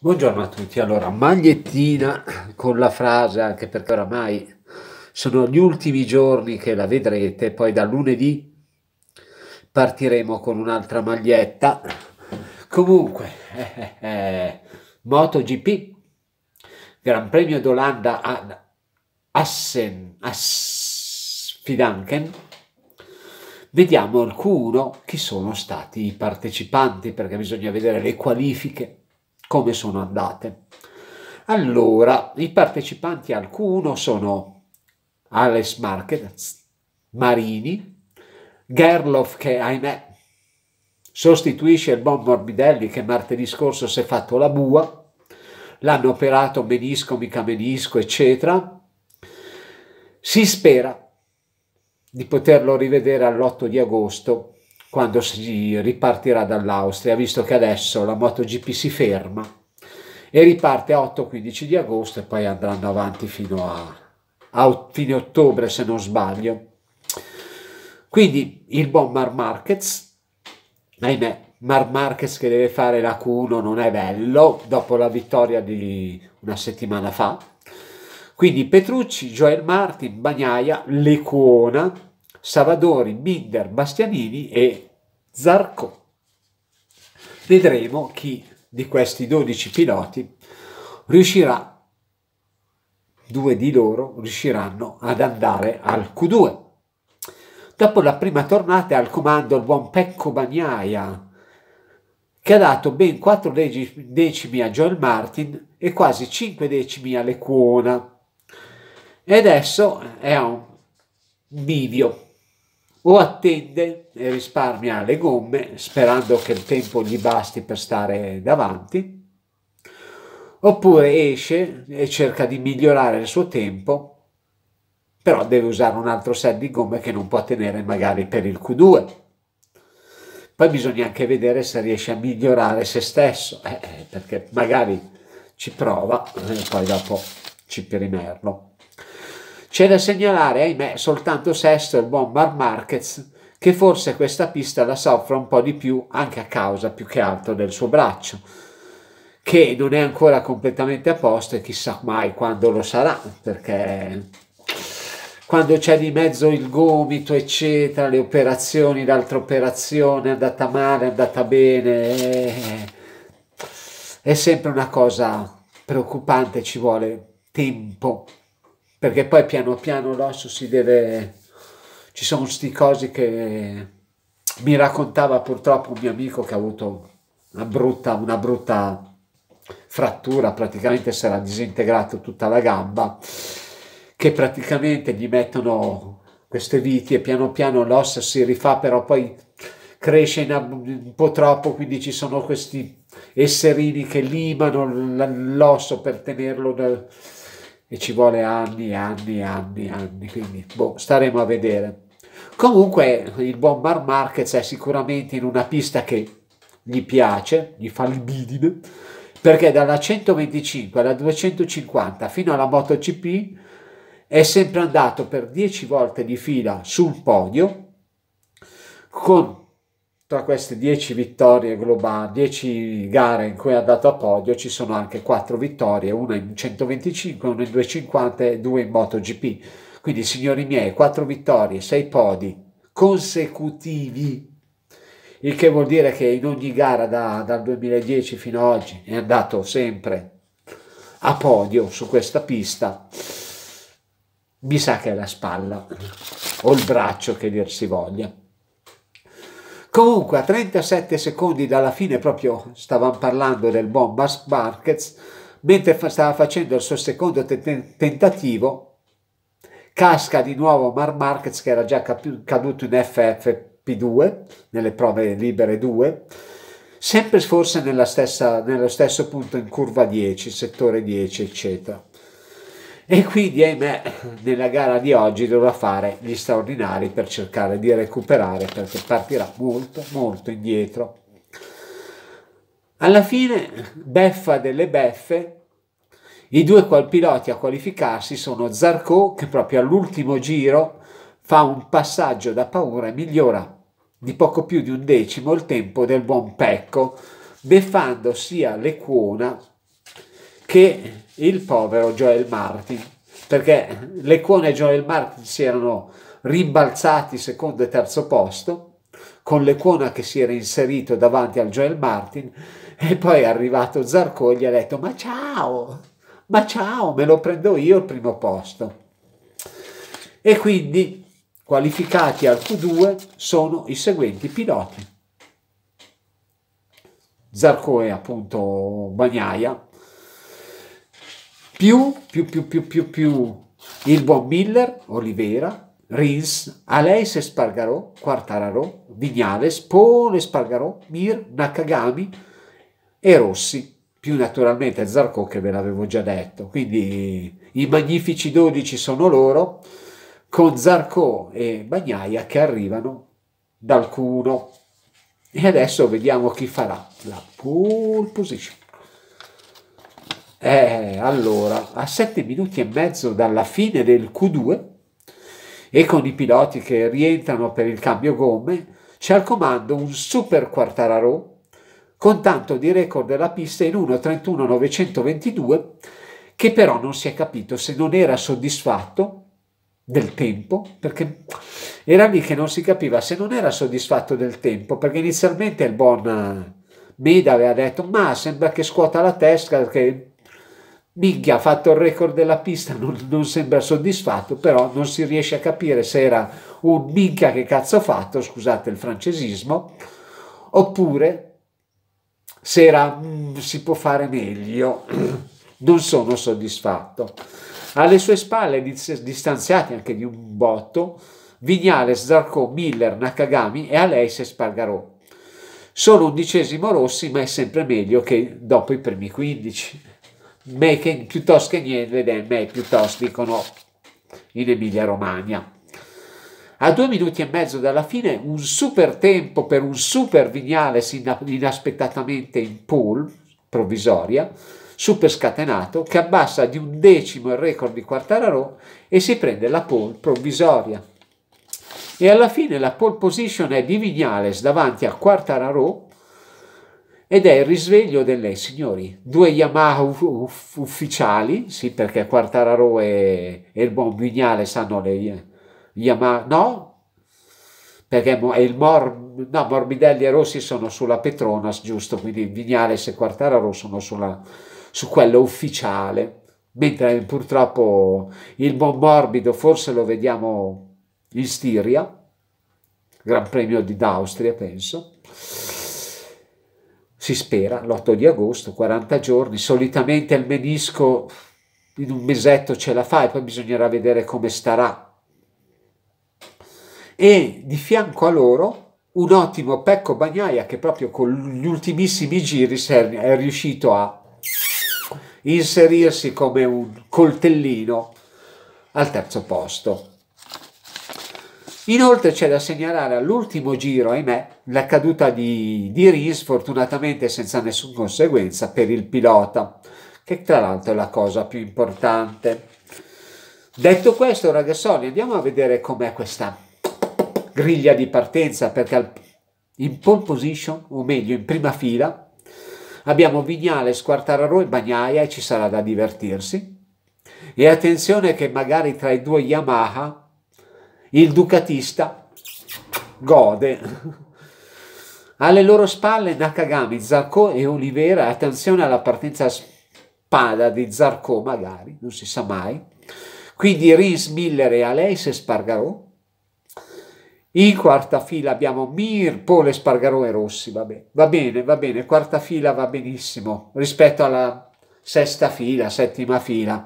Buongiorno a tutti, allora magliettina con la frase anche perché oramai sono gli ultimi giorni che la vedrete, poi da lunedì partiremo con un'altra maglietta. Comunque, eh, eh, MotoGP, Gran Premio d'Olanda ad Assen, Asfidanken, vediamo alcuno chi sono stati i partecipanti perché bisogna vedere le qualifiche come sono andate. Allora, i partecipanti al q sono Alex Marquez, Marini, Gerloff che ahimè sostituisce il buon Morbidelli che martedì scorso si è fatto la bua, l'hanno operato menisco, mica menisco, eccetera. Si spera di poterlo rivedere all'8 di agosto quando si ripartirà dall'Austria, visto che adesso la MotoGP si ferma e riparte 8-15 di agosto e poi andranno avanti fino a, a fine ottobre se non sbaglio. Quindi il buon Mar Marquez, ahimè, Mar Marquez che deve fare la Q1 non è bello dopo la vittoria di una settimana fa. Quindi Petrucci, Joel Martin, Bagnaia, Lecuona, Savadori, Binder, Bastianini e Zarco. Vedremo chi di questi 12 piloti riuscirà due di loro riusciranno ad andare al Q2. Dopo la prima tornata al comando il buon Pecco Bagnaia, che ha dato ben 4 decimi a Joel Martin e quasi 5 decimi a Lecuona. E adesso è a un bivio o attende e risparmia le gomme sperando che il tempo gli basti per stare davanti, oppure esce e cerca di migliorare il suo tempo, però deve usare un altro set di gomme che non può tenere magari per il Q2. Poi bisogna anche vedere se riesce a migliorare se stesso, eh, eh perché magari ci prova eh, e poi dopo ci perimerlo. C'è da segnalare, ahimè, soltanto sesto il buon Bar Marquez, che forse questa pista la soffre un po' di più anche a causa più che altro del suo braccio, che non è ancora completamente a posto e chissà mai quando lo sarà, perché quando c'è di mezzo il gomito, eccetera, le operazioni, l'altra operazione è andata male, è andata bene, è sempre una cosa preoccupante, ci vuole tempo perché poi piano piano l'osso si deve... ci sono sti cosi che mi raccontava purtroppo un mio amico che ha avuto una brutta, una brutta frattura, praticamente si era disintegrato tutta la gamba, che praticamente gli mettono queste viti e piano piano l'osso si rifà, però poi cresce un po' troppo, quindi ci sono questi esserini che limano l'osso per tenerlo... Da, e ci vuole anni, e anni, e anni, e anni, quindi boh, staremo a vedere. Comunque il buon Bar Marquez è sicuramente in una pista che gli piace, gli fa il perché dalla 125 alla 250 fino alla MotoGP è sempre andato per 10 volte di fila sul podio con tra queste 10 vittorie globali, 10 gare in cui è andato a podio, ci sono anche 4 vittorie, una in 125, una in 250 e due in MotoGP. Quindi, signori miei, 4 vittorie, 6 podi consecutivi, il che vuol dire che in ogni gara da, dal 2010 fino ad oggi è andato sempre a podio su questa pista. Mi sa che è la spalla o il braccio che dir si voglia. Comunque a 37 secondi dalla fine proprio stavamo parlando del buon Bas Marquez, mentre stava facendo il suo secondo te tentativo, casca di nuovo Mar Marquez che era già caduto in FFP2, nelle prove libere 2, sempre forse nella stessa, nello stesso punto in curva 10, settore 10, eccetera e quindi ahimè nella gara di oggi dovrà fare gli straordinari per cercare di recuperare perché partirà molto molto indietro alla fine beffa delle beffe i due piloti a qualificarsi sono Zarco che proprio all'ultimo giro fa un passaggio da paura e migliora di poco più di un decimo il tempo del buon Pecco, beffando sia Lecuona che il povero Joel Martin, perché Lecuona e Joel Martin si erano rimbalzati secondo e terzo posto, con Lecuona che si era inserito davanti al Joel Martin, e poi è arrivato Zarco e gli ha detto ma ciao, ma ciao, me lo prendo io il primo posto. E quindi qualificati al Q2 sono i seguenti piloti. Zarco e appunto Bagnaia, più, più, più, più, più, più il buon Miller, Olivera, Rins, Aleis Spargarò, Quartararo, Vignales, Pone Spargarò, Mir, Nakagami e Rossi. Più naturalmente Zarco che ve l'avevo già detto. Quindi i magnifici 12 sono loro, con Zarco e Bagnaia che arrivano dal culo. E adesso vediamo chi farà la pole position. Eh, allora, a sette minuti e mezzo dalla fine del Q2 e con i piloti che rientrano per il cambio gomme, c'è al comando un super Quartararo con tanto di record della pista in 1.31.922 che però non si è capito se non era soddisfatto del tempo, perché era lì che non si capiva se non era soddisfatto del tempo, perché inizialmente il buon Meda aveva detto ma sembra che scuota la testa, che Miglia ha fatto il record della pista, non, non, sembra soddisfatto, però non si riesce a capire se era un minchia che cazzo ha fatto, scusate il francesismo, oppure se era mm, si può fare meglio, non sono soddisfatto. Alle sue spalle, distanziati anche di un botto, Vignales, Zarco, Miller, Nakagami e a lei se Spargarò. Sono undicesimo Rossi, ma è sempre meglio che dopo i primi 15 me che, piuttosto che niente ed me piuttosto dicono in Emilia Romagna. A due minuti e mezzo dalla fine un super tempo per un super Vignales inaspettatamente in pool, provvisoria, super scatenato, che abbassa di un decimo il record di Quartararo e si prende la pole provvisoria. E alla fine la pole position è di Vignales davanti a Quartararo ed è il risveglio delle signori, due Yamaha uff uff ufficiali, sì perché Quartararo e, e il buon Vignale sanno le Yamaha, no? Perché è il Mor, no, Morbidelli e Rossi sono sulla Petronas, giusto? Quindi Vignales e Quartararo sono sulla, su quello ufficiale, mentre purtroppo il buon Morbido forse lo vediamo in Stiria, Gran Premio d'Austria penso si spera, l'8 di agosto, 40 giorni, solitamente il menisco in un mesetto ce la fa e poi bisognerà vedere come starà. E di fianco a loro un ottimo Pecco Bagnaia che proprio con gli ultimissimi giri è riuscito a inserirsi come un coltellino al terzo posto. Inoltre c'è da segnalare all'ultimo giro, ahimè, la caduta di, di Ries, fortunatamente senza nessuna conseguenza per il pilota, che tra l'altro è la cosa più importante. Detto questo, ragazzoni, andiamo a vedere com'è questa griglia di partenza, perché in pole position, o meglio in prima fila, abbiamo Vignale, Squartararo e Bagnaia e ci sarà da divertirsi. E attenzione che magari tra i due Yamaha il ducatista gode. Alle loro spalle Nakagami, Zarco e Olivera, attenzione alla partenza a spada di Zarco magari, non si sa mai. Quindi Rins, Miller e Aleis e Spargarò. In quarta fila abbiamo Mir, Pole, Spargarò e Rossi, vabbè. va bene, va bene, quarta fila va benissimo rispetto alla sesta fila, settima fila.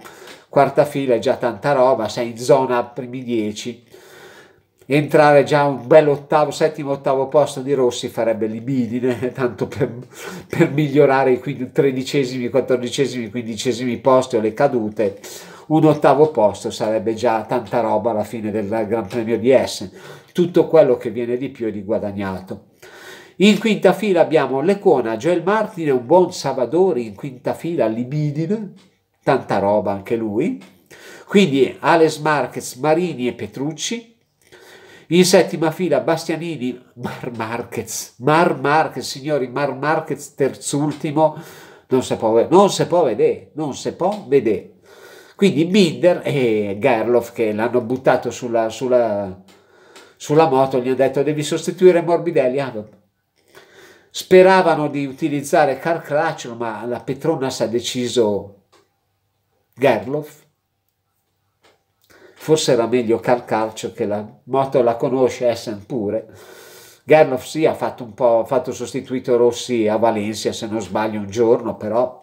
Quarta fila è già tanta roba, sei in zona primi dieci entrare già un bel ottavo, settimo, ottavo posto di Rossi farebbe libidine, tanto per, per migliorare i tredicesimi, quattordicesimi, quindicesimi posti o le cadute, un ottavo posto sarebbe già tanta roba alla fine del Gran Premio di Essen. Tutto quello che viene di più è di guadagnato. In quinta fila abbiamo Lecona, Joel Martin e un buon Savadori in quinta fila, libidine, tanta roba anche lui. Quindi Alex Marquez, Marini e Petrucci, in settima fila Bastianini, Mar Marquez, Mar Marquez, signori, Mar Marquez terzultimo, non si può, non si può vedere, non si può vedere. Quindi Binder e Gerloff che l'hanno buttato sulla, sulla, sulla moto, gli hanno detto devi sostituire Morbidelli, ah, speravano di utilizzare Carl Crutchlow, ma la Petronas ha deciso Gerloff Forse era meglio Carl Calcio che la moto la conosce Essen pure. Gerloff sì, ha fatto, un po', ha fatto sostituito Rossi a Valencia, se non sbaglio, un giorno, però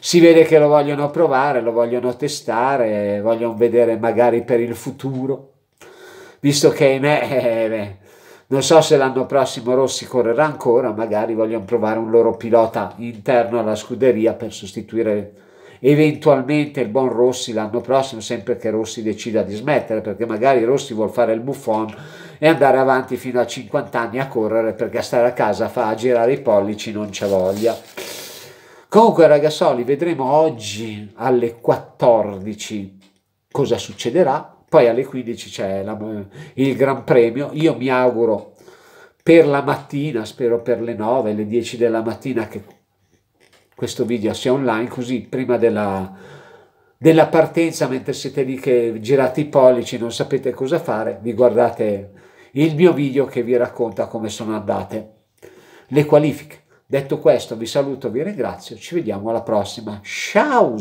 si vede che lo vogliono provare, lo vogliono testare, vogliono vedere magari per il futuro, visto che ahimè, eh, non so se l'anno prossimo Rossi correrà ancora, magari vogliono provare un loro pilota interno alla scuderia per sostituire eventualmente il buon Rossi l'anno prossimo, sempre che Rossi decida di smettere, perché magari Rossi vuole fare il buffon e andare avanti fino a 50 anni a correre, perché a stare a casa fa a girare i pollici, non c'è voglia. Comunque ragazzoli, vedremo oggi alle 14 cosa succederà, poi alle 15 c'è il Gran Premio, io mi auguro per la mattina, spero per le 9, le 10 della mattina che questo video sia online così prima della, della partenza mentre siete lì che girate i pollici non sapete cosa fare vi guardate il mio video che vi racconta come sono andate le qualifiche detto questo vi saluto vi ringrazio ci vediamo alla prossima ciao